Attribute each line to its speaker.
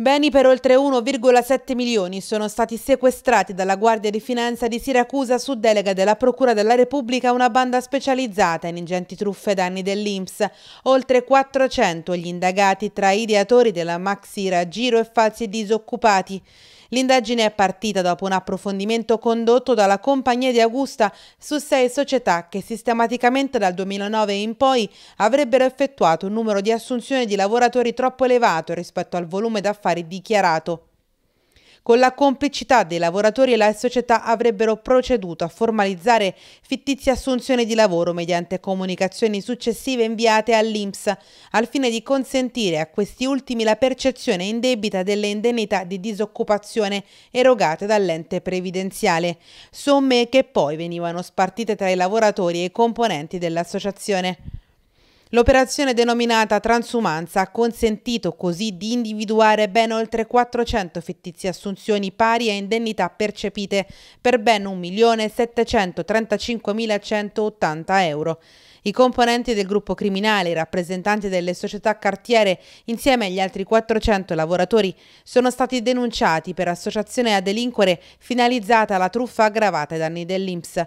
Speaker 1: Beni per oltre 1,7 milioni sono stati sequestrati dalla Guardia di Finanza di Siracusa su delega della Procura della Repubblica una banda specializzata in ingenti truffe danni dell'Inps. Oltre 400 gli indagati tra ideatori della Maxira, Giro e falsi disoccupati. L'indagine è partita dopo un approfondimento condotto dalla Compagnia di Augusta su sei società che sistematicamente dal 2009 in poi avrebbero effettuato un numero di assunzioni di lavoratori troppo elevato rispetto al volume d'affari affari dichiarato. Con la complicità dei lavoratori la società avrebbero proceduto a formalizzare fittizie assunzioni di lavoro mediante comunicazioni successive inviate all'INPS al fine di consentire a questi ultimi la percezione indebita delle indennità di disoccupazione erogate dall'ente previdenziale, somme che poi venivano spartite tra i lavoratori e i componenti dell'associazione. L'operazione denominata Transumanza ha consentito così di individuare ben oltre 400 fittizie assunzioni pari a indennità percepite per ben 1.735.180 euro. I componenti del gruppo criminale, i rappresentanti delle società cartiere, insieme agli altri 400 lavoratori, sono stati denunciati per associazione a delinquere finalizzata alla truffa aggravata ai danni dell'Inps.